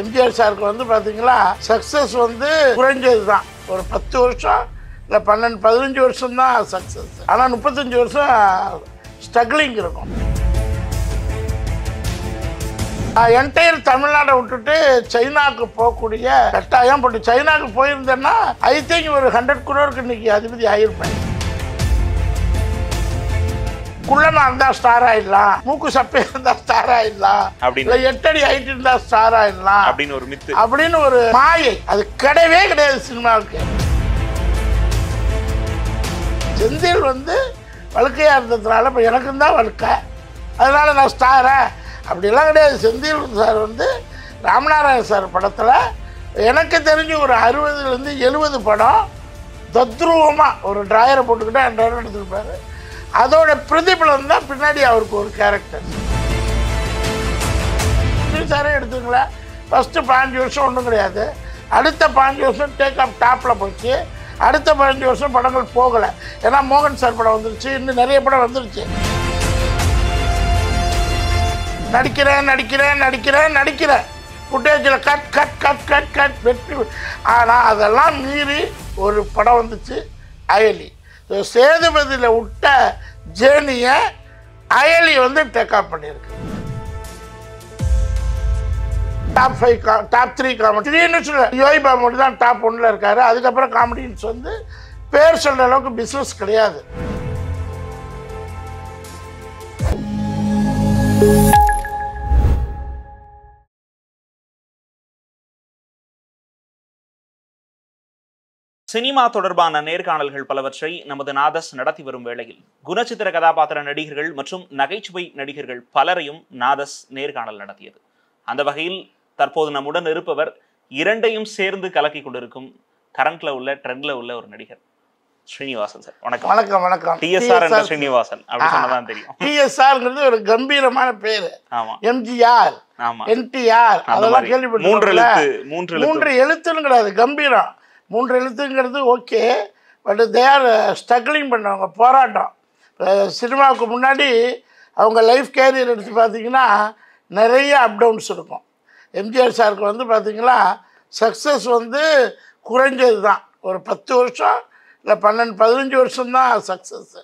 எம்ஜிஆர் சாருக்கு வந்து பார்த்தீங்களா சக்ஸஸ் வந்து குறைஞ்சது தான் ஒரு பத்து வருஷம் இல்லை பன்னெண்டு பதினஞ்சு வருஷம் தான் சக்ஸஸ் ஆனால் முப்பத்தஞ்சு வருஷம் ஸ்ட்ரகிளிங் இருக்கும் என்டையர் தமிழ்நாடை விட்டுட்டு சைனாவுக்கு போகக்கூடிய கட்டாயம் போட்டு சைனாவுக்கு போயிருந்தேன்னா ஐ திங்க் ஒரு ஹண்ட்ரட் குரோருக்கு இன்னைக்கு அதிபதி ஆயிருப்பேன் குள்ளனா இருந்தா ஸ்டார் ஆயிடலாம் மூக்கு சப்பை இருந்தா ஸ்டார் ஆயிடலாம் அப்படின்னு எட்டடி ஹைட் இருந்தா ஸ்டார் ஆயிடலாம் அப்படின்னு ஒரு மித்து அப்படின்னு ஒரு மாயை அது கிடையவே கிடையாது சினிமாவுக்கு செந்தில் வந்து வழுக்கையா இருந்ததுனால இப்போ எனக்கும் தான் வழுக்க அதனால நான் ஸ்டாரா அப்படிலாம் கிடையாது செந்தில் சார் வந்து ராமநாராயண் சார் படத்தில் எனக்கு தெரிஞ்சு ஒரு அறுபதுலேருந்து எழுபது படம் தத்ரூபமாக ஒரு ட்ராயரை போட்டுக்கிட்டு அந்த எடுத்துருப்பாரு அதோட பிரதிபலம் தான் பின்னாடி அவருக்கு ஒரு கேரக்டர் சாரே எடுத்துங்களா ஃபஸ்ட்டு பாஞ்சு வருஷம் ஒன்றும் கிடையாது அடுத்த பாஞ்சு வருஷம் டேக் ஆஃப் டாப்பில் போச்சு அடுத்த பதினஞ்சு வருஷம் படங்கள் போகலை ஏன்னா மோகன் சார் படம் வந்துருச்சு இன்னும் நிறைய படம் வந்துருச்சு நடிக்கிறேன் நடிக்கிறேன் நடிக்கிறேன் நடிக்கிறேன் ஃபுட்டேஜில் cut cut cut cut cut வெற்றி ஆனால் அதெல்லாம் மீறி ஒரு படம் வந்துச்சு அயலி சேதுபதியில் விட்ட ஜேர்னியை அயலி வந்து ஆஃப் பண்ணியிருக்கு டாப் ஃபைவ் கா டாப் த்ரீ காமெடி த்ரீன்னு சொல்ல யோகி பாபு தான் டாப் ஒன்றில் இருக்காரு அதுக்கப்புறம் காமெடின்ஸ் வந்து பேர் சொல்கிற அளவுக்கு பிஸ்னஸ் கிடையாது சினிமா தொடர்பான நேர்காணல்கள் பலவற்றை நமது நாதஸ் நடத்தி வரும் வேளையில் குணச்சித்திர கதாபாத்திர நடிகர்கள் மற்றும் நகைச்சுவை நடிகர்கள் பலரையும் நாதஸ் நேர்காணல் நடத்தியது அந்த வகையில் தற்போது நம்முடன் இருப்பவர் இரண்டையும் சேர்ந்து கலக்கி கொண்டிருக்கும் கரண்ட்ல உள்ள ட்ரெண்ட்ல உள்ள ஒரு நடிகர் மூன்று எழுத்து மூன்று எழுத்துன்னு கிடையாது கம்பீரம் மூன்று எழுத்துங்கிறது okay but they are struggling பண்ணவங்க போராட்டம் சினிமாவுக்கு முன்னாடி அவங்க லைஃப் கேரியர் எடுத்து பார்த்திங்கன்னா நிறைய அப் டவுன்ஸ் இருக்கும் எம்ஜிஆர் சாருக்கு வந்து பார்த்திங்கன்னா சக்ஸஸ் வந்து குறைஞ்சது தான் ஒரு பத்து வருஷம் இல்லை பன்னெண்டு பதினஞ்சு வருஷம்தான் சக்ஸஸ்ஸு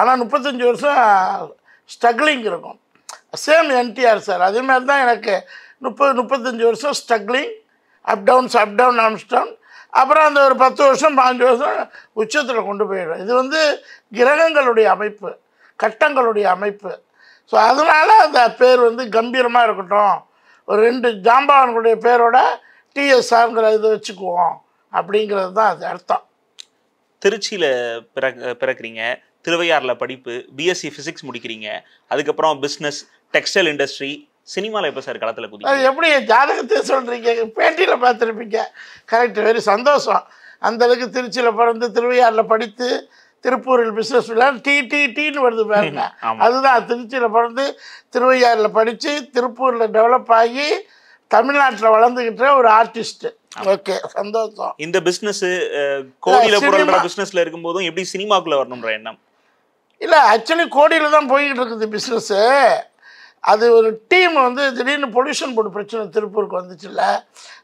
ஆனால் முப்பத்தஞ்சு வருஷம் ஸ்ட்ரகிளிங் இருக்கும் சேம் என்டிஆர் சார் அதே மாதிரி தான் எனக்கு முப்பது முப்பத்தஞ்சு வருஷம் struggling up downs up down அப்புறம் அந்த ஒரு பத்து வருஷம் பாஞ்சு வருஷம் உச்சத்தில் கொண்டு போயிடும் இது வந்து கிரகங்களுடைய அமைப்பு கட்டங்களுடைய அமைப்பு ஸோ அதனால் அந்த பேர் வந்து கம்பீரமாக இருக்கட்டும் ஒரு ரெண்டு ஜாம்பவான்களுடைய பேரோட டிஎஸ்ஆருங்கிற இதை வச்சுக்குவோம் அப்படிங்கிறது தான் அது அர்த்தம் திருச்சியில் பிறக் பிறக்கிறீங்க திருவையாரில் படிப்பு பிஎஸ்சி ஃபிசிக்ஸ் முடிக்கிறீங்க அதுக்கப்புறம் பிஸ்னஸ் டெக்ஸ்டைல் இண்டஸ்ட்ரி சினிமாவில் எப்போ சார் களத்தில் குதி அது எப்படி ஜாதகத்தை சொல்கிறீங்க பேட்டியில் பார்த்துருப்பீங்க கரெக்ட் வெரி சந்தோஷம் அந்தளவுக்கு திருச்சியில் பிறந்து திருவையாறில் படித்து திருப்பூரில் பிஸ்னஸ் விழான் டி டி டின்னு வருது பாருங்க அதுதான் திருச்சியில் பிறந்து திருவையாறில் படித்து திருப்பூரில் டெவலப் ஆகி தமிழ்நாட்டில் வளர்ந்துக்கிட்ட ஒரு ஆர்டிஸ்ட் ஓகே சந்தோஷம் இந்த பிஸ்னஸ் கோடியில் கூட பிஸ்னஸில் இருக்கும்போதும் எப்படி சினிமாக்குள்ளே வரணுன்ற எண்ணம் இல்லை ஆக்சுவலி கோடியில் தான் போய்கிட்டு இருக்குது பிஸ்னஸ்ஸு அது ஒரு டீம் வந்து திடீர்னு பொல்யூஷன் போர்டு பிரச்சனை திருப்பூருக்கு வந்துச்சுல்ல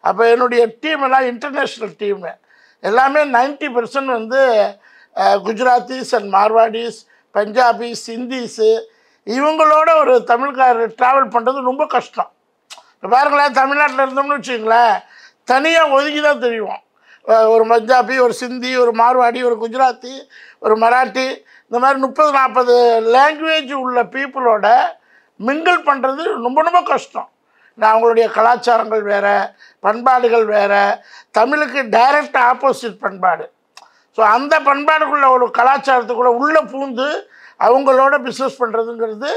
அப்போ என்னுடைய டீம் எல்லாம் இன்டர்நேஷ்னல் டீமு எல்லாமே நைன்ட்டி பர்சன்ட் வந்து குஜராத்திஸ் அண்ட் மார்வாடிஸ் பஞ்சாபிஸ் ஹிந்திஸு இவங்களோட ஒரு தமிழ்காரர் ட்ராவல் பண்ணுறது ரொம்ப கஷ்டம் இப்போ பாருங்களேன் தமிழ்நாட்டில் இருந்தோம்னு வச்சுங்களேன் தனியாக ஒதுக்கி தான் தெரியும் ஒரு பஞ்சாபி ஒரு சிந்தி ஒரு மார்வாடி ஒரு குஜராத்தி ஒரு மராட்டி இந்த மாதிரி முப்பது நாற்பது லாங்குவேஜ் உள்ள பீப்புளோட மிங்கிள் பண்ணுறது ரொம்ப ரொம்ப கஷ்டம் நான் அவங்களுடைய கலாச்சாரங்கள் வேறு பண்பாடுகள் வேறு தமிழுக்கு டைரக்ட் ஆப்போசிட் பண்பாடு ஸோ அந்த பண்பாடுக்குள்ள ஒரு கலாச்சாரத்துக்குள்ள உள்ளே பூந்து அவங்களோட பிஸ்னஸ் பண்ணுறதுங்கிறது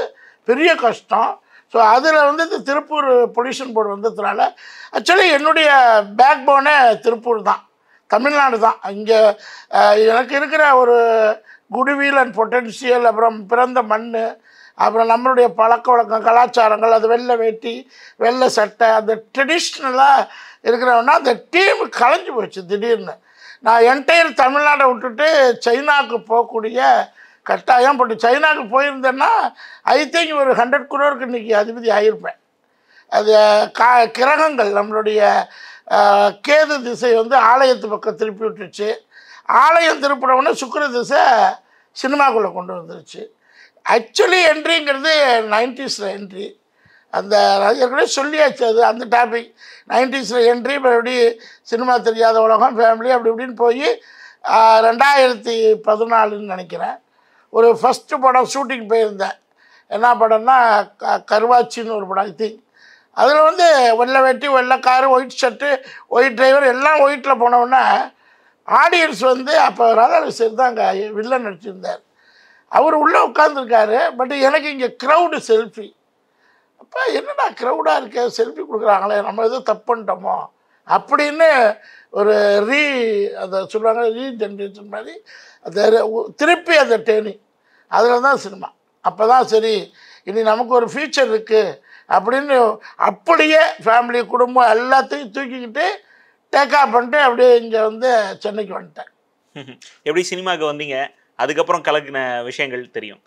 பெரிய கஷ்டம் ஸோ அதில் வந்து இந்த திருப்பூர் பொல்யூஷன் போர்டு வந்ததுனால ஆக்சுவலி என்னுடைய பேக் போனே திருப்பூர் தான் தமிழ்நாடு தான் இங்கே எனக்கு இருக்கிற ஒரு குடிவீல் அண்ட் பொட்டென்சியல் அப்புறம் பிறந்த மண் அப்புறம் நம்மளுடைய பழக்க வழக்கம் கலாச்சாரங்கள் அது வெள்ளை வேட்டி வெள்ளை சட்டை அந்த ட்ரெடிஷ்னலாக இருக்கிறவனா அந்த டீம் கலைஞ்சு போச்சு திடீர்னு நான் என்டையர் தமிழ்நாட்டை விட்டுட்டு சைனாவுக்கு போகக்கூடிய கட்டாயம் பட் சைனாவுக்கு போயிருந்தேன்னா ஐ திங்க் ஒரு ஹண்ட்ரட் குரோருக்கு இன்றைக்கி அதிபதி ஆகியிருப்பேன் அது கா கிரகங்கள் நம்மளுடைய கேது திசை வந்து ஆலயத்து பக்கம் திருப்பி விட்டுருச்சு ஆலயம் திருப்பினவுடனே சுக்கர திசை சினிமாக்குள்ளே கொண்டு வந்துருச்சு ஆக்சுவலி என்ட்ரிங்கிறது நைன்டிஸில் என்ட்ரி அந்த ஏற்கனவே சொல்லியாச்சு அது அந்த டாபிக் நைன்டிஸில் என்ட்ரி மறுபடி சினிமா தெரியாத உலகம் ஃபேமிலி அப்படி இப்படின்னு போய் ரெண்டாயிரத்தி பதினாலுன்னு நினைக்கிறேன் ஒரு ஃபஸ்ட்டு படம் ஷூட்டிங் போயிருந்தேன் என்ன படம்னா கருவாச்சின்னு ஒரு படம் ஐ திங்க் அதில் வந்து வெள்ளை வெட்டி வெள்ளை car white shirt white driver எல்லாம் ஒயிட்டில் போனோன்னா ஆடியன்ஸ் வந்து அப்போ ராதாகிருஷ்ணன் தான் அங்கே வில்லன் நடிச்சிருந்தார் அவர் உள்ளே உட்காந்துருக்காரு பட் எனக்கு இங்கே க்ரௌடு செல்ஃபி அப்போ என்னடா க்ரௌடாக இருக்க செல்ஃபி கொடுக்குறாங்களே நம்ம எதுவும் தப்பு பண்ணிட்டோமோ அப்படின்னு ஒரு ரீ அதை சொல்லுவாங்க ரீ ஜென்ரேஷன் மாதிரி அந்த திருப்பி அந்த டேனி அதில் தான் சினிமா அப்போ தான் சரி இனி நமக்கு ஒரு ஃபியூச்சர் இருக்குது அப்படின்னு அப்படியே ஃபேமிலி குடும்பம் எல்லாத்தையும் தூக்கிக்கிட்டு டேக் ஆஃப் பண்ணிட்டு அப்படியே இங்கே வந்து சென்னைக்கு வந்துட்டேன் எப்படி சினிமாவுக்கு வந்தீங்க அதுக்கப்புறம் கலக்கின விஷயங்கள் தெரியும்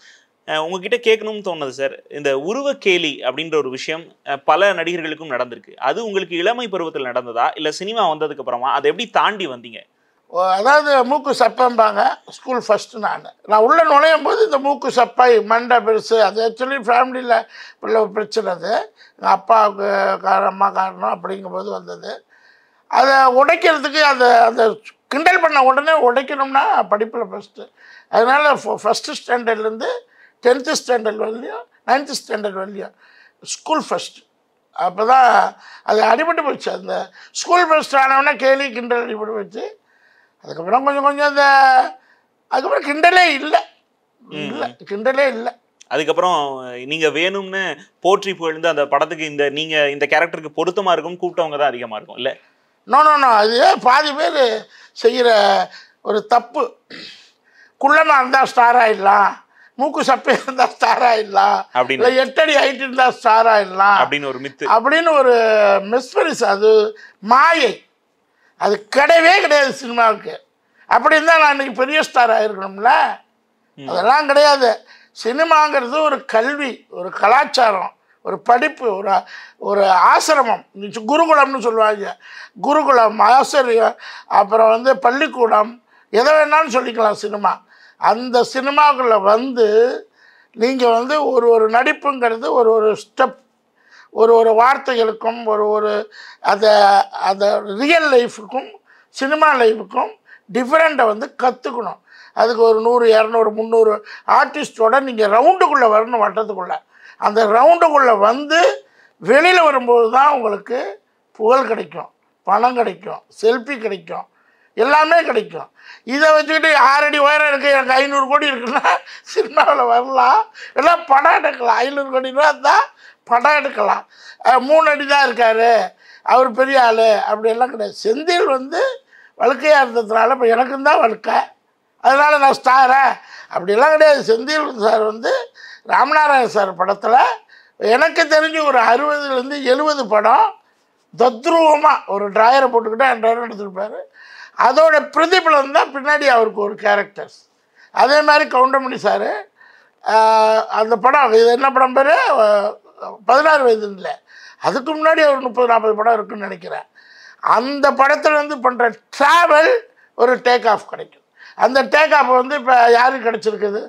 உங்ககிட்ட கேட்கணும்னு தோணுது சார் இந்த உருவ கேலி அப்படின்ற ஒரு விஷயம் பல நடிகர்களுக்கும் நடந்திருக்கு அது உங்களுக்கு இளமை பருவத்தில் நடந்ததா இல்லை சினிமா வந்ததுக்கு அப்புறமா அதை எப்படி தாண்டி வந்தீங்க அதாவது மூக்கு சப்பம்பாங்க ஸ்கூல் ஃபஸ்ட்டு நான் நான் உள்ளே நுழையும் போது இந்த மூக்கு சப்பை மண்டை பெருசு அது ஆக்சுவலி ஃபேமிலியில் உள்ள பிரச்சனை அது எங்கள் அப்பாவுக்கு காரணம் அம்மா காரணம் அப்படிங்கும்போது வந்தது அதை உடைக்கிறதுக்கு அதை அந்த கிண்டல் பண்ண உடனே உடைக்கணும்னா படிப்பில் ஃபஸ்ட்டு அதனால் ஃபஸ்ட்டு ஸ்டாண்டர்ட்லேருந்து டென்த்து ஸ்டாண்டர்ட் வரலையும் நைன்த்து ஸ்டாண்டர்ட் வரலையும் ஸ்கூல் ஃபஸ்ட்டு அப்போ தான் அது அடிபட்டு போச்சு அந்த ஸ்கூல் ஃபஸ்ட் ஆனவுடனே கேள்வி கிண்டல் அடிபட்டு போச்சு அதுக்கப்புறம் கொஞ்சம் கொஞ்சம் அந்த அதுக்கப்புறம் கிண்டலே இல்லை இல்லை கிண்டலே இல்லை அதுக்கப்புறம் நீங்கள் வேணும்னு போற்றி போயிருந்து அந்த படத்துக்கு இந்த நீங்கள் இந்த கேரக்டருக்கு பொருத்தமாக இருக்கும் கூப்பிட்டவங்க தான் அதிகமாக இருக்கும் இல்லை நோ நோ நோ அது பாதி பேர் செய்கிற ஒரு தப்பு குள்ளனா இருந்தால் ஸ்டார் ஆயிடலாம் மூக்கு சப்பையா இருந்தா ஸ்டார் ஆயிடலாம் அப்படின்னு எட்டடி ஹைட் இருந்தா ஸ்டார் ஆயிடலாம் அப்படின்னு ஒரு மித்து அப்படின்னு ஒரு மிஸ்பரிஸ் அது மாயை அது கிடையவே கிடையாது சினிமாவுக்கு அப்படி இருந்தால் நான் இன்னைக்கு பெரிய ஸ்டார் இருக்கணும்ல அதெல்லாம் கிடையாது சினிமாங்கிறது ஒரு கல்வி ஒரு கலாச்சாரம் ஒரு படிப்பு ஒரு ஒரு ஆசிரமம் குருகுலம்னு சொல்லுவாங்க குருகுலம் ஆசிரியம் அப்புறம் வந்து பள்ளிக்கூடம் எதை வேணாலும் சொல்லிக்கலாம் சினிமா அந்த சினிமாக்களில் வந்து நீங்கள் வந்து ஒரு ஒரு நடிப்புங்கிறது ஒரு ஒரு ஸ்டெப் ஒரு ஒரு வார்த்தைகளுக்கும் ஒரு ஒரு அதை அதை ரியல் லைஃபுக்கும் சினிமா லைஃபுக்கும் டிஃப்ரெண்ட்டை வந்து கற்றுக்கணும் அதுக்கு ஒரு நூறு இரநூறு முந்நூறு ஆர்டிஸ்டோட நீங்கள் ரவுண்டுக்குள்ளே வரணும் வட்டத்துக்குள்ளே அந்த ரவுண்டுக்குள்ளே வந்து வெளியில் வரும்போது தான் உங்களுக்கு புகழ் கிடைக்கும் பணம் கிடைக்கும் செல்ஃபி கிடைக்கும் எல்லாமே கிடைக்கும் இதை வச்சுக்கிட்டு ஆறடி உயரம் இருக்குது எனக்கு ஐநூறு கோடி இருக்குன்னா சினிமாவில் வரலாம் இல்லை படம் எடுக்கலாம் ஐநூறு கோடி ரூபா படம் எடுக்கலாம் மூணு அடி தான் இருக்கார் அவர் பெரிய ஆள் அப்படியெல்லாம் கிடையாது செந்தில் வந்து வழுக்கையாக இருந்ததுனால இப்போ எனக்கும் தான் வழுக்கை அதனால் நான் ஸ்டாரேன் அப்படிலாம் கிடையாது செந்தில் சார் வந்து ராமநாராயண் சார் படத்தில் எனக்கு தெரிஞ்சு ஒரு அறுபதுலேருந்து எழுபது படம் தத்ரூபமாக ஒரு ட்ராயரை போட்டுக்கிட்டு ட்ராயர் எடுத்துருப்பார் அதோட பிரதிபலம் தான் பின்னாடி அவருக்கு ஒரு கேரக்டர்ஸ் அதே மாதிரி கவுண்டமணி சார் அந்த படம் இது என்ன படம் பேர் பதினாறு வயது இல்லை அதுக்கு முன்னாடி ஒரு முப்பது நாற்பது படம் இருக்குன்னு நினைக்கிறேன் அந்த படத்துலேருந்து பண்ணுற ட்ராவல் ஒரு டேக் ஆஃப் கிடைக்கும் அந்த டேக் ஆஃப் வந்து இப்போ யாருக்கு கிடச்சிருக்குது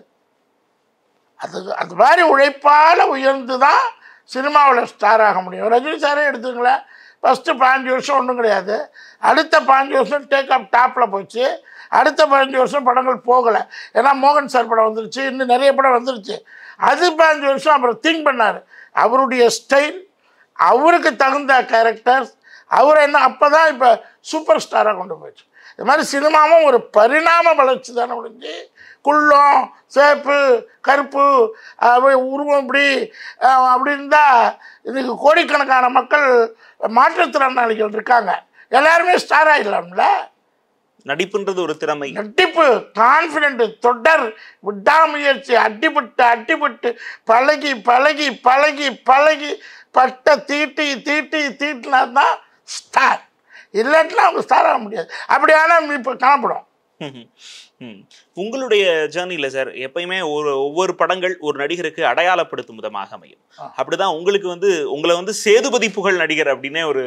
அது அது மாதிரி உழைப்பால் உயர்ந்து தான் சினிமாவில் ஸ்டார் ஆக முடியும் ரஜினி சாரே எடுத்துங்களேன் ஃபஸ்ட்டு பதினஞ்சு வருஷம் ஒன்றும் கிடையாது அடுத்த பதினஞ்சு வருஷம் டேக் ஆஃப் டாப்பில் போச்சு அடுத்த பதினஞ்சு வருஷம் படங்கள் போகலை ஏன்னா மோகன் சார் படம் வந்துருச்சு இன்னும் நிறைய படம் வந்துருச்சு அது பதினஞ்சு வருஷம் அப்புறம் திங்க் பண்ணார் அவருடைய ஸ்டைல் அவருக்கு தகுந்த கேரக்டர்ஸ் அவரை என்ன அப்போ தான் இப்போ சூப்பர் ஸ்டாராக கொண்டு போயிடுச்சு இது மாதிரி சினிமாவும் ஒரு பரிணாம வளர்ச்சி தானே முடிஞ்சு குள்ளம் சேப்பு கருப்பு அப்படி உருவம் இப்படி அப்படி இருந்தால் இன்றைக்கி கோடிக்கணக்கான மக்கள் மாற்றுத்திறனாளிகள் இருக்காங்க எல்லாருமே ஸ்டார் ஆகிடலாம்ல நடிப்புன்றது ஒரு திறமை நடிப்பு கான்ஃபிடென்ட் தொடர் விடாமுயற்சி அட்டிப்பட்டு அட்டிப்பட்டு பழகி பழகி பழகி பழகி பட்ட தீட்டி தீட்டி தீட்டினா தான் ஸ்டார் இல்லாட்டினா அவங்க ஸ்டார் ஆக முடியாது அப்படியான இப்போ காணப்படும் உங்களுடைய ஜேர்னியில் சார் எப்பயுமே ஒரு ஒவ்வொரு படங்கள் ஒரு நடிகருக்கு அடையாளப்படுத்தும் விதமாக அமையும் அப்படிதான் உங்களுக்கு வந்து உங்களை வந்து சேதுபதி புகழ் நடிகர் அப்படின்னு ஒரு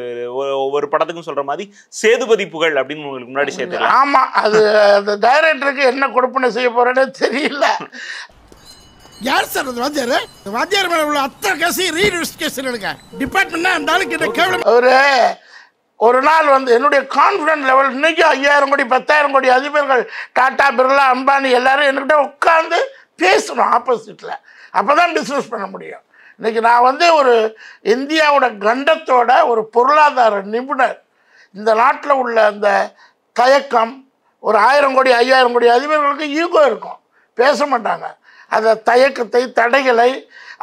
ஒவ்வொரு படத்துக்கும் சொல்ற மாதிரி சேதுபதி புகழ் அப்படின்னு உங்களுக்கு முன்னாடி சேர்த்து ஆமா அது அந்த டைரக்டருக்கு என்ன கொடுப்பனை செய்ய போறேன்னு தெரியல யார் சார் அந்த வாத்தியார் வாத்தியார் மேல உள்ள அத்தனை கசி ரீஇன்வெஸ்டிகேஷன் எடுக்க டிபார்ட்மெண்ட்னா அந்த ஆளுக்கு கேவலம் அவரு ஒரு நாள் வந்து என்னுடைய கான்ஃபிடன்ட் லெவல் இன்றைக்கும் ஐயாயிரம் கோடி பத்தாயிரம் கோடி அதிபர்கள் டாட்டா பிர்லா அம்பானி எல்லோரும் என்கிட்ட உட்காந்து பேசணும் ஆப்போசிட்டில் அப்போ தான் பிஸ்னஸ் பண்ண முடியும் இன்றைக்கி நான் வந்து ஒரு இந்தியாவோட கண்டத்தோட ஒரு பொருளாதார நிபுணர் இந்த நாட்டில் உள்ள அந்த தயக்கம் ஒரு ஆயிரம் கோடி ஐயாயிரம் கோடி அதிபர்களுக்கு ஈகோ இருக்கும் பேச மாட்டாங்க அந்த தயக்கத்தை தடைகளை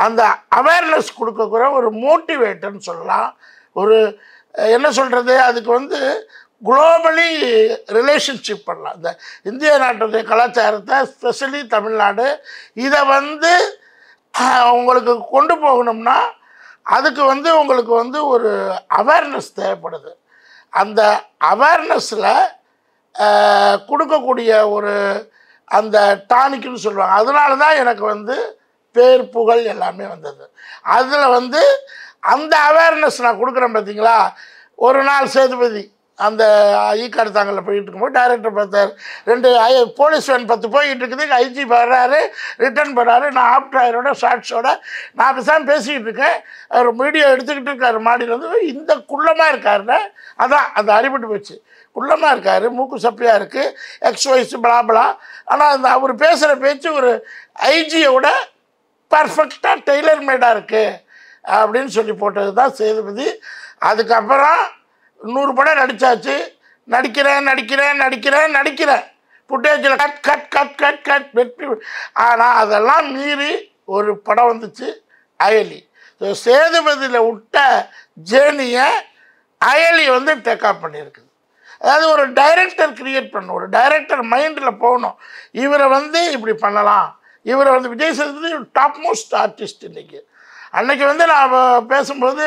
அந்த அவேர்னஸ் கொடுக்கக்கூட ஒரு மோட்டிவேட்டர்னு சொல்லலாம் ஒரு என்ன சொல்கிறது அதுக்கு வந்து குளோபலி ரிலேஷன்ஷிப் பண்ணலாம் இந்திய நாட்டுடைய கலாச்சாரத்தை ஸ்பெஷலி தமிழ்நாடு இதை வந்து உங்களுக்கு கொண்டு போகணும்னா அதுக்கு வந்து உங்களுக்கு வந்து ஒரு அவேர்னஸ் தேவைப்படுது அந்த அவேர்னஸில் கொடுக்கக்கூடிய ஒரு அந்த டானிக்குன்னு சொல்லுவாங்க அதனால தான் எனக்கு வந்து பேர் புகழ் எல்லாமே வந்தது அதில் வந்து அந்த அவேர்னஸ் நான் கொடுக்குறேன் பார்த்தீங்களா ஒரு நாள் சேதுபதி அந்த ஐ தாங்கல போயிட்டு இருக்கும்போது டைரக்டர் பார்த்தார் ரெண்டு போலீஸ் வேன் பத்து போயிட்டு இருக்குது ஐஜி வர்றாரு ரிட்டர்ன் போகிறாரு நான் ஆப் டிராயரோட ஷார்ட்ஸோட நான் பேசாமல் பேசிக்கிட்டு இருக்கேன் அவர் மீடியா எடுத்துக்கிட்டு மாடியில் மாடியிலேருந்து இந்த குள்ளமாக இருக்காருல அதான் அந்த அடிபட்டு போச்சு குள்ளமாக இருக்கார் மூக்கு சப்பியாக இருக்குது எக்ஸ் ஒய்ஸ் பலாபலா ஆனால் அந்த அவர் பேசுகிற பேச்சு ஒரு ஐஜியோட பர்ஃபெக்டாக டெய்லர் மேடாக இருக்குது அப்படின்னு சொல்லி போட்டது தான் சேதுபதி அதுக்கப்புறம் நூறு படம் நடித்தாச்சு நடிக்கிறேன் நடிக்கிறேன் நடிக்கிறேன் நடிக்கிறேன் புட்டேஜில் cut cut cut cut cut வெற்றி ஆனால் அதெல்லாம் மீறி ஒரு படம் வந்துச்சு அயலி சேதுபதியில் விட்ட ஜேனியை அயலி வந்து டேக் ஆஃப் பண்ணியிருக்குது அதாவது ஒரு டைரக்டர் கிரியேட் பண்ணும் ஒரு டைரக்டர் மைண்டில் போகணும் இவரை வந்து இப்படி பண்ணலாம் இவரை வந்து Vijay Sethupathi top most artist இன்றைக்கி அன்னைக்கு வந்து நான் பேசும்போது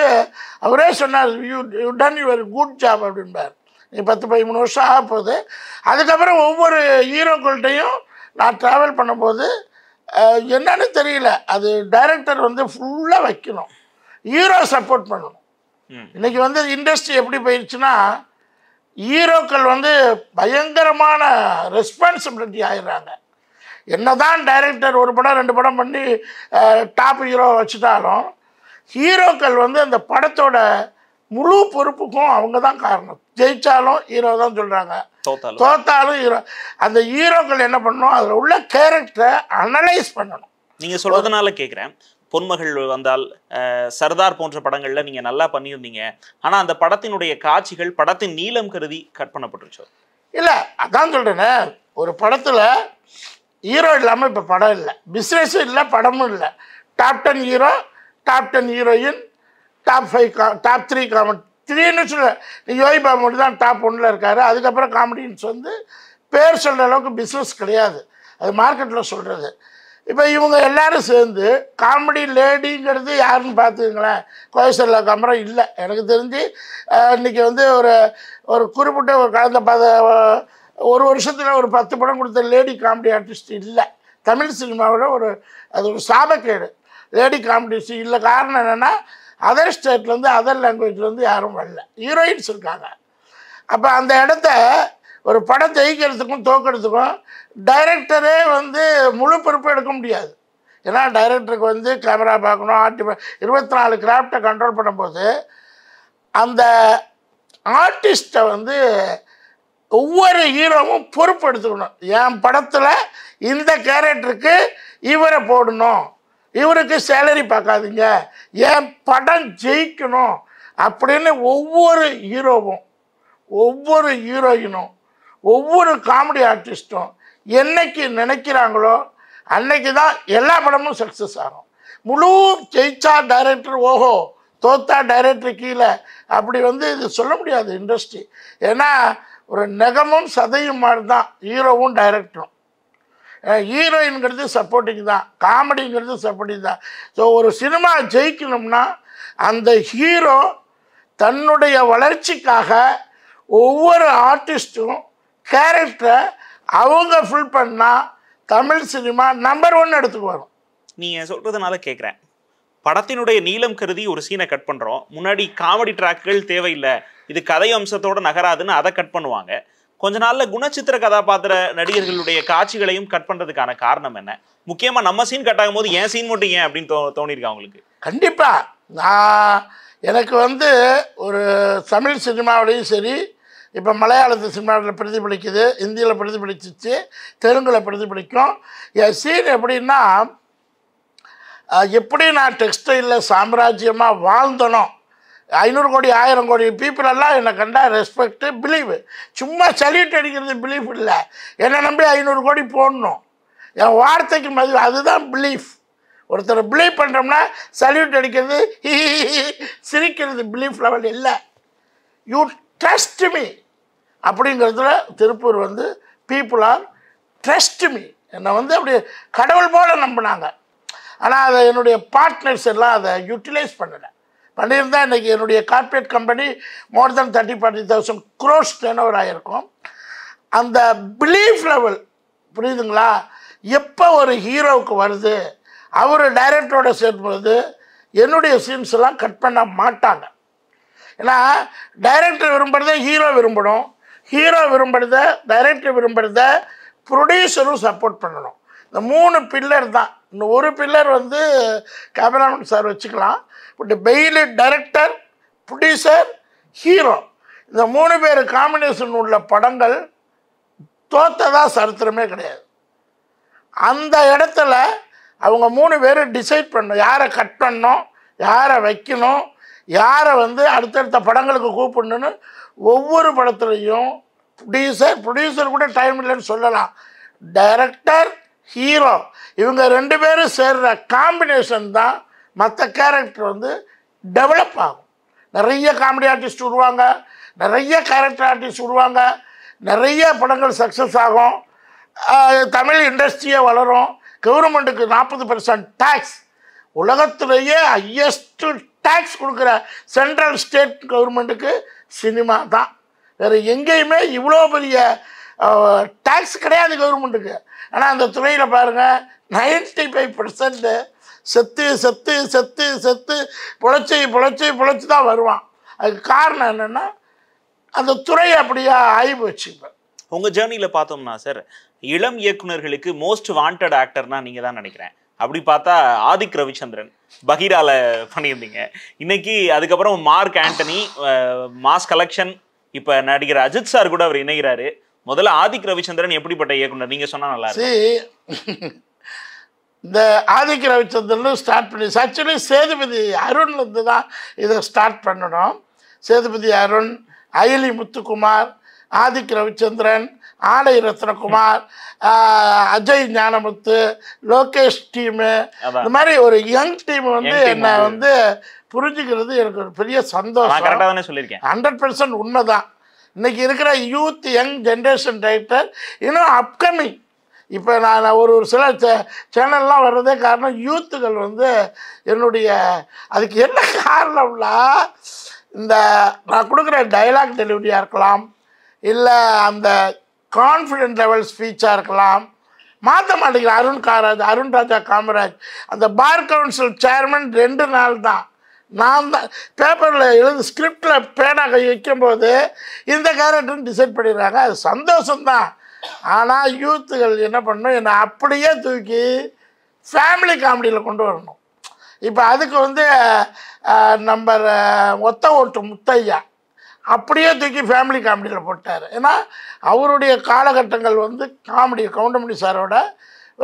அவரே சொன்னார் you you done your good job அப்படின்பார் நீ பத்து பதிமூணு வருஷம் ஆக போகுது அதுக்கப்புறம் ஒவ்வொரு ஹீரோக்கள்கிட்டையும் நான் ட்ராவல் பண்ணும்போது என்னன்னு தெரியல அது டைரக்டர் வந்து ஃபுல்லாக வைக்கணும் ஹீரோ சப்போர்ட் பண்ணணும் இன்றைக்கி வந்து இண்டஸ்ட்ரி எப்படி போயிடுச்சுன்னா ஹீரோக்கள் வந்து பயங்கரமான ரெஸ்பான்சிபிலிட்டி ஆயிடுறாங்க என்னதான் டைரக்டர் ஒரு படம் ரெண்டு படம் பண்ணி டாப் ஹீரோ வச்சுட்டாலும் ஹீரோக்கள் வந்து அந்த படத்தோட முழு பொறுப்புக்கும் அவங்க தான் காரணம் ஜெயித்தாலும் ஹீரோ தான் சொல்கிறாங்க தோத்தாலும் ஹீரோ அந்த ஹீரோக்கள் என்ன பண்ணணும் அதில் உள்ள கேரக்டரை அனலைஸ் பண்ணணும் நீங்கள் சொல்கிறதுனால கேட்குறேன் பொன்மகள் வந்தால் சர்தார் போன்ற படங்களில் நீங்கள் நல்லா பண்ணியிருந்தீங்க ஆனால் அந்த படத்தினுடைய காட்சிகள் படத்தின் நீளம் கருதி கட் இல்லை அதான் சொல்கிறேனே ஒரு படத்தில் ஹீரோ இல்லாமல் இப்போ படம் இல்லை பிஸ்னஸும் இல்லை படமும் இல்லை top ten hero top ten heroine top five கா டாப் த்ரீ காமெடி த்ரீன்னு சொல்ல யோகி பாபு மட்டும் தான் டாப் ஒன்றில் இருக்கார் அதுக்கப்புறம் காமெடியன்ஸ் வந்து பேர் சொல்கிற அளவுக்கு பிஸ்னஸ் கிடையாது அது மார்க்கெட்டில் சொல்கிறது இப்போ இவங்க எல்லாரும் சேர்ந்து காமெடி லேடிங்கிறது யாருன்னு பார்த்துக்கங்களேன் கோயசரில் கமரம் இல்லை எனக்கு தெரிஞ்சு இன்றைக்கி வந்து ஒரு ஒரு குறிப்பிட்ட ஒரு கலந்த பத ஒரு வருஷத்தில் ஒரு பத்து படம் கொடுத்த லேடி காமெடி ஆர்டிஸ்ட் இல்லை தமிழ் சினிமாவோட ஒரு அது ஒரு சாபக்கேடு லேடி காமெடிஸ்ட் இல்லை காரணம் என்னென்னா அதர் ஸ்டேட்லேருந்து அதர் லாங்குவேஜ்லேருந்து யாரும் வரல ஹீரோயின்ஸ் இருக்காங்க அப்போ அந்த இடத்த ஒரு படம் ஜெயிக்கிறதுக்கும் தோக்கிறதுக்கும் டைரக்டரே வந்து முழு பொறுப்பு எடுக்க முடியாது ஏன்னா டைரக்டருக்கு வந்து கேமரா பார்க்கணும் ஆர்டி இருபத்தி நாலு கிராஃப்டை கண்ட்ரோல் பண்ணும்போது அந்த ஆர்டிஸ்ட்டை வந்து ஒவ்வொரு ஹீரோவும் பொறுப்படுத்துக்கணும் என் படத்தில் இந்த கேரக்டருக்கு இவரை போடணும் இவருக்கு சேலரி பார்க்காதீங்க என் படம் ஜெயிக்கணும் அப்படின்னு ஒவ்வொரு ஹீரோவும் ஒவ்வொரு ஹீரோயினும் ஒவ்வொரு காமெடி ஆர்டிஸ்ட்டும் என்னைக்கு நினைக்கிறாங்களோ அன்னைக்கு தான் எல்லா படமும் சக்ஸஸ் ஆகும் முழு ஜெயிச்சா டைரக்டர் ஓஹோ தோத்தா டைரக்டர் கீழே அப்படி வந்து இது சொல்ல முடியாது இண்டஸ்ட்ரி ஏன்னா ஒரு நெகமும் சதையும் மாதிரி தான் ஹீரோவும் டைரக்டரும் ஹீரோயின்கிறது சப்போர்ட்டிங் தான் காமெடிங்கிறது சப்போர்ட்டிங் தான் ஸோ ஒரு சினிமா ஜெயிக்கணும்னா அந்த ஹீரோ தன்னுடைய வளர்ச்சிக்காக ஒவ்வொரு ஆர்டிஸ்ட்டும் கேரக்டரை அவங்க ஃபில் பண்ணால் தமிழ் சினிமா நம்பர் ஒன் எடுத்துக்கு வரும் நீங்கள் சொல்கிறதுனால கேட்குறேன் படத்தினுடைய நீளம் கருதி ஒரு சீனை கட் பண்ணுறோம் முன்னாடி காமெடி ட்ராக்குகள் தேவையில்லை இது கதை அம்சத்தோடு நகராதுன்னு அதை கட் பண்ணுவாங்க கொஞ்ச நாளில் குணச்சித்திர கதாபாத்திர நடிகர்களுடைய காட்சிகளையும் கட் பண்ணுறதுக்கான காரணம் என்ன முக்கியமாக நம்ம சீன் கட் ஆகும் போது ஏன் சீன் மட்டும் ஏன் அப்படின்னு தோ தோணியிருக்கா அவங்களுக்கு கண்டிப்பாக நான் எனக்கு வந்து ஒரு தமிழ் சினிமாவிலையும் சரி இப்போ மலையாளத்து சினிமாவில் பிரதிபலிக்குது இந்தியில் பிரதிபலிச்சிச்சு தெலுங்கில் பிரதிபலிக்கும் என் சீன் எப்படின்னா எப்படி நான் டெக்ஸ்டைலில் சாம்ராஜ்யமாக வாழ்ந்தனோ ஐநூறு கோடி ஆயிரம் கோடி பீப்புள் எல்லாம் என்னை கண்டா ரெஸ்பெக்டு பிலீவு சும்மா சல்யூட் அடிக்கிறது பிலீஃப் இல்லை என்னை நம்பி ஐநூறு கோடி போடணும் என் வார்த்தைக்கு மதி அதுதான் பிலீஃப் ஒருத்தர் பிலீவ் பண்ணுறோம்னா சல்யூட் அடிக்கிறது சிரிக்கிறது பிலீஃப் லெவல் இல்லை யூ ட்ரஸ்ட் மீ அப்படிங்கிறதுல திருப்பூர் வந்து பீப்புள் ஆர் ட்ரஸ்ட் மீ என்னை வந்து அப்படி கடவுள் போல் நம்பினாங்க ஆனால் அதை என்னுடைய பார்ட்னர்ஸ் எல்லாம் அதை யூட்டிலைஸ் பண்ணலை பண்ணியிருந்தால் இன்றைக்கி என்னுடைய corporate company more then thirty forty thousand crores than over ஆகிருக்கும் அந்த பிலீஃப் லெவல் புரியுதுங்களா எப்போ ஒரு ஹீரோவுக்கு வருது அவர் டைரக்டரோட சேர்க்கும்போது என்னுடைய சீன்ஸ் எல்லாம் கட் பண்ண மாட்டாங்க ஏன்னா டைரக்டர் விரும்புகிறத ஹீரோ விரும்பணும் ஹீரோ விரும்புகிறத டைரக்டர் விரும்புகிறத ப்ரொடியூசரும் சப்போர்ட் பண்ணணும் இந்த மூணு பில்லர் தான் இந்த ஒரு பில்லர் வந்து கேமராமேன் சார் வச்சுக்கலாம் but fail director producer hero இந்த மூணு பேர் காம்பினேஷன் உள்ள படங்கள் தோத்ததாக சரித்திரமே கிடையாது அந்த இடத்துல அவங்க மூணு பேரும் டிசைட் பண்ணணும் யாரை கட் பண்ணணும் யாரை வைக்கணும் யாரை வந்து அடுத்தடுத்த படங்களுக்கு கூப்பிடணும்னு ஒவ்வொரு படத்துலையும் ப்ரொடியூசர் ப்ரொடியூசர் கூட டைம் இல்லைன்னு சொல்லலாம் டைரக்டர் ஹீரோ இவங்க ரெண்டு பேரும் சேர்கிற காம்பினேஷன் தான் மற்ற கேரக்டர் வந்து டெவலப் ஆகும் நிறைய காமெடி ஆர்டிஸ்ட் விடுவாங்க நிறைய கேரக்டர் ஆர்டிஸ்ட் விடுவாங்க நிறைய படங்கள் சக்ஸஸ் ஆகும் தமிழ் இண்டஸ்ட்ரியே வளரும் கவர்மெண்ட்டுக்கு நாற்பது பர்சன்ட் டேக்ஸ் உலகத்திலேயே ஹையஸ்ட்டு டேக்ஸ் கொடுக்குற சென்ட்ரல் ஸ்டேட் கவர்மெண்ட்டுக்கு சினிமா தான் வேறு எங்கேயுமே இவ்வளோ பெரிய டேக்ஸ் கிடையாது கவர்மெண்ட்டுக்கு ஆனால் அந்த துறையில் பாருங்கள் நைன்டி ஃபைவ் பர்சன்ட்டு செத்து செத்து செத்து செத்து புழைச்சி புழைச்சி புழைச்சி தான் வருவான் அதுக்கு காரணம் என்னென்னா அந்த துறை அப்படியே ஆகி போச்சு இப்போ உங்கள் ஜேர்னியில் பார்த்தோம்னா சார் இளம் இயக்குநர்களுக்கு மோஸ்ட் வாண்டட் ஆக்டர்னா நீங்கள் தான் நினைக்கிறேன் அப்படி பார்த்தா ஆதிக் ரவிச்சந்திரன் பகீரால பண்ணியிருந்தீங்க இன்னைக்கு அதுக்கப்புறம் மார்க் ஆண்டனி மாஸ் கலெக்ஷன் இப்போ நடிகர் அஜித் சார் கூட அவர் இணைகிறாரு முதல்ல ஆதிக் ரவிச்சந்திரன் எப்படிப்பட்ட இயக்குனர் நீங்க சொன்னா நல்லா இந்த ஆதிக் ரவிச்சந்திரனும் ஸ்டார்ட் பண்ணி ஆக்சுவலி சேதுபதி அருண்லேருந்து தான் இதை ஸ்டார்ட் பண்ணணும் சேதுபதி அருண் அயலி முத்துக்குமார் ஆதிக் ரவிச்சந்திரன் ஆலை ரத்னகுமார் அஜய் ஞானமுத்து லோகேஷ் டீமு இந்த மாதிரி ஒரு யங் டீம் வந்து என்னை வந்து புரிஞ்சுக்கிறது எனக்கு ஒரு பெரிய சந்தோஷம் கரெக்டாக ஹண்ட்ரட் பர்சன்ட் உண்மைதான் இன்றைக்கி இருக்கிற யூத் யங் ஜென்ரேஷன் டைரக்டர் இன்னும் அப்கமிங் இப்போ நான் ஒரு ஒரு சில சே சேனல்லாம் வர்றதே காரணம் யூத்துகள் வந்து என்னுடைய அதுக்கு என்ன காரணம்னா இந்த நான் கொடுக்குற டைலாக் டெலிவரியாக இருக்கலாம் இல்லை அந்த கான்ஃபிடென்ட் லெவல் ஸ்பீச்சாக இருக்கலாம் மாற்ற மாட்டேங்கிறேன் அருண் காராஜ் அருண்ராஜா காமராஜ் அந்த பார் கவுன்சில் சேர்மன் ரெண்டு நாள் தான் நான் தான் பேப்பரில் எழுது ஸ்கிரிப்டில் பேனா கை வைக்கும்போது இந்த கேரக்டர்னு டிசைட் பண்ணிடுறாங்க அது சந்தோஷம்தான் ஆனால் யூத்துகள் என்ன பண்ணணும் என்னை அப்படியே தூக்கி ஃபேமிலி காமெடியில் கொண்டு வரணும் இப்போ அதுக்கு வந்து நம்ம ஒத்த ஓட்டு முத்தையா அப்படியே தூக்கி ஃபேமிலி காமெடியில் போட்டார் ஏன்னா அவருடைய காலகட்டங்கள் வந்து காமெடி கவுண்டமணி சாரோட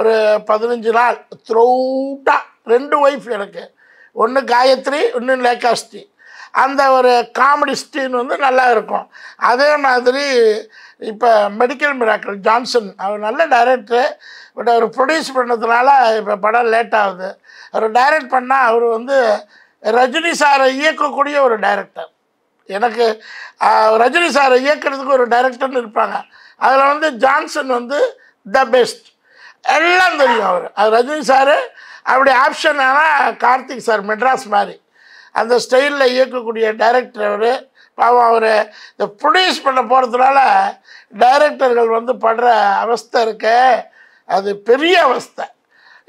ஒரு பதினஞ்சு நாள் த்ரௌட்டாக ரெண்டு ஒய்ஃப் எனக்கு ஒன்று காயத்ரி இன்னும் லேகாஸ்தி அந்த ஒரு காமெடி ஸ்டீன் வந்து நல்லா இருக்கும் அதே மாதிரி இப்போ மெடிக்கல் மிராக்கள் ஜான்சன் அவர் நல்ல டைரக்டரு பட் அவர் ப்ரொடியூஸ் பண்ணதுனால இப்போ படம் லேட் ஆகுது அவர் டைரக்ட் பண்ணால் அவர் வந்து ரஜினி சாரை இயக்கக்கூடிய ஒரு டைரக்டர் எனக்கு ரஜினி சாரை இயக்கிறதுக்கு ஒரு டைரக்டர்னு இருப்பாங்க அதில் வந்து ஜான்சன் வந்து த பெஸ்ட் எல்லாம் தெரியும் அவர் அது ரஜினி சாரு அப்படி ஆப்ஷன் ஆனால் கார்த்திக் சார் மெட்ராஸ் மாதிரி அந்த ஸ்டைலில் இயக்கக்கூடிய டைரக்டர் அவர் பாவம் அவர் இந்த ப்ரொடியூஸ் பண்ண போகிறதுனால டைரக்டர்கள் வந்து படுற அவஸ்தை இருக்க அது பெரிய அவஸ்தை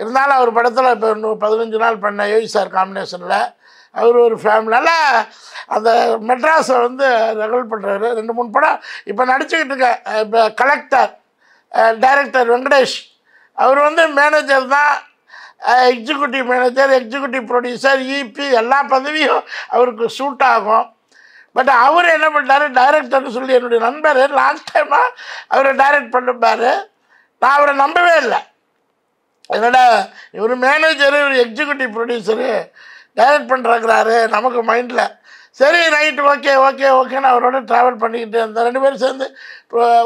இருந்தாலும் அவர் படத்தில் இப்போ இன்னும் பதினஞ்சு நாள் பண்ண யோகி சார் காம்பினேஷனில் அவர் ஒரு ஃபேமிலியால் அந்த மெட்ராஸை வந்து ரகல் பண்ணுறாரு ரெண்டு மூணு படம் இப்போ நடிச்சுக்கிட்டு இருக்க இப்போ கலெக்டர் டைரக்டர் வெங்கடேஷ் அவர் வந்து மேனேஜர் தான் executive manager executive producer EP எல்லா பதவியும் அவருக்கு சூட் ஆகும் பட் அவர் என்ன பண்ணார் டைரக்டர்னு சொல்லி என்னுடைய நண்பர் லாஸ்ட் டைமாக அவரை டைரக்ட் பண்ணிருப்பார் நான் அவரை நம்பவே இல்லை என்னடா இவர் மேனேஜரு இவர் எக்ஸிக்யூட்டிவ் ப்ரொடியூசரு டைரக்ட் பண்ணுறாங்கிறாரு நமக்கு மைண்டில் சரி ரைட் ஓகே ஓகே ஓகேன்னு அவரோட ட்ராவல் பண்ணிக்கிட்டு இருந்தேன் ரெண்டு பேரும் சேர்ந்து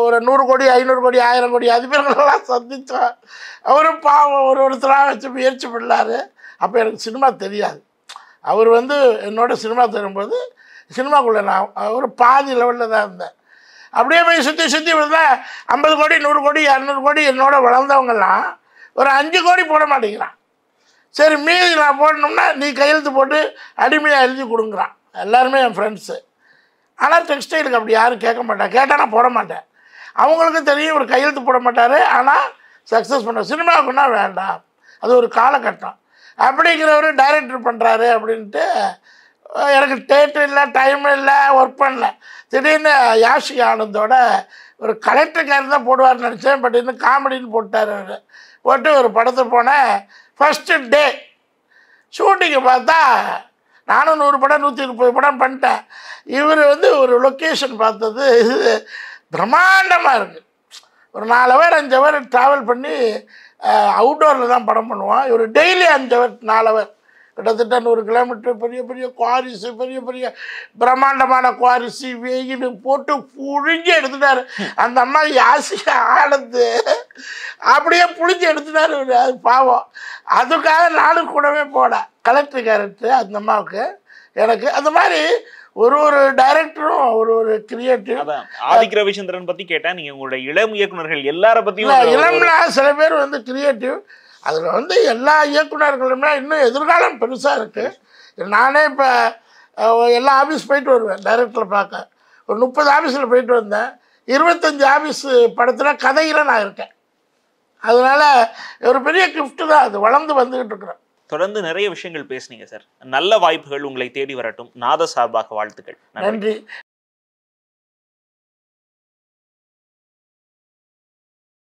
ஒரு நூறு கோடி ஐநூறு கோடி ஆயிரம் கோடி அது பேர்களெல்லாம் சந்தித்தோம் அவரும் பாவம் ஒரு ஒருத்தராக வச்சு முயற்சி பண்ணார் அப்போ எனக்கு சினிமா தெரியாது அவர் வந்து என்னோட சினிமா தரும்போது சினிமாக்குள்ளே நான் அவர் பாதி லெவலில் தான் இருந்தேன் அப்படியே போய் சுற்றி சுற்றி விழுந்தா ஐம்பது கோடி நூறு கோடி இரநூறு கோடி என்னோட வளர்ந்தவங்கெல்லாம் ஒரு அஞ்சு கோடி போட மாட்டேங்கிறான் சரி மீதி நான் போடணும்னா நீ கையெழுத்து போட்டு அடிமையாக எழுதி கொடுங்குறான் எல்லாருமே என் ஃப்ரெண்ட்ஸு ஆனால் டெக்ஸ்டைலுக்கு அப்படி யாரும் கேட்க மாட்டேன் கேட்டால் நான் போட மாட்டேன் அவங்களுக்கும் தெரியும் ஒரு கையெழுத்து போட மாட்டார் ஆனால் சக்ஸஸ் பண்ண சினிமாவுக்குன்னா வேண்டாம் அது ஒரு காலகட்டம் அப்படிங்கிறவர் டைரக்டர் பண்ணுறாரு அப்படின்ட்டு எனக்கு டேட்டு இல்லை டைம் இல்லை ஒர்க் பண்ணல திடீர்னு யாஷி ஆனந்தோட ஒரு கலெக்டர்காரர் தான் போடுவார்னு நினச்சேன் பட் இன்னும் காமெடின்னு போட்டார் அவர் போட்டு ஒரு படத்தை போனேன் ஃபஸ்ட்டு டே ஷூட்டிங்கை பார்த்தா நானும் நூறு படம் நூற்றி முப்பது படம் பண்ணிட்டேன் இவர் வந்து ஒரு லொக்கேஷன் பார்த்தது இது பிரம்மாண்டமாக இருக்குது ஒரு நாலு ஹவர் அஞ்சு ஹவர் ட்ராவல் பண்ணி அவுட்டோரில் தான் படம் பண்ணுவோம் இவர் டெய்லி அஞ்சு ஹவர் நாலு ஹவர் கிட்டத்தட்ட நூறு கிலோமீட்டர் பெரிய பெரிய குவாரிஸு பெரிய பெரிய பிரம்மாண்டமான குவாரிஸு வெயில் போட்டு புழிஞ்சு எடுத்துட்டார் அந்த அம்மா யாசிய ஆனந்து அப்படியே புழிஞ்சு எடுத்துட்டார் அது பாவம் அதுக்காக நானும் கூடவே போட கலெக்டர் கேரக்டர் அந்த அம்மாவுக்கு எனக்கு அந்த மாதிரி ஒரு ஒரு டைரக்டரும் ஒரு ஒரு கிரியேட்டிவ் ஆதிக் ரவிச்சந்திரன் பத்தி கேட்டா நீங்க உங்களுடைய இளம் இயக்குநர்கள் எல்லார பத்தியும் இளம்னா சில பேர் வந்து கிரியேட்டிவ் அதில் வந்து எல்லா இயக்குநர்களுமே இன்னும் எதிர்காலம் பெருசாக இருக்குது நானே இப்போ எல்லா ஆஃபீஸ் போயிட்டு வருவேன் டைரக்டரை பார்க்க ஒரு முப்பது ஆஃபீஸில் போயிட்டு வந்தேன் இருபத்தஞ்சி ஆஃபீஸ் படத்தில் கதையில் நான் இருக்கேன் அதனால் ஒரு பெரிய கிஃப்ட்டு தான் அது வளர்ந்து வந்துக்கிட்டு இருக்கிறேன் தொடர்ந்து நிறைய விஷயங்கள் பேசுனீங்க சார் நல்ல வாய்ப்புகள் உங்களை தேடி வரட்டும் நாத சார்பாக வாழ்த்துக்கள் நன்றி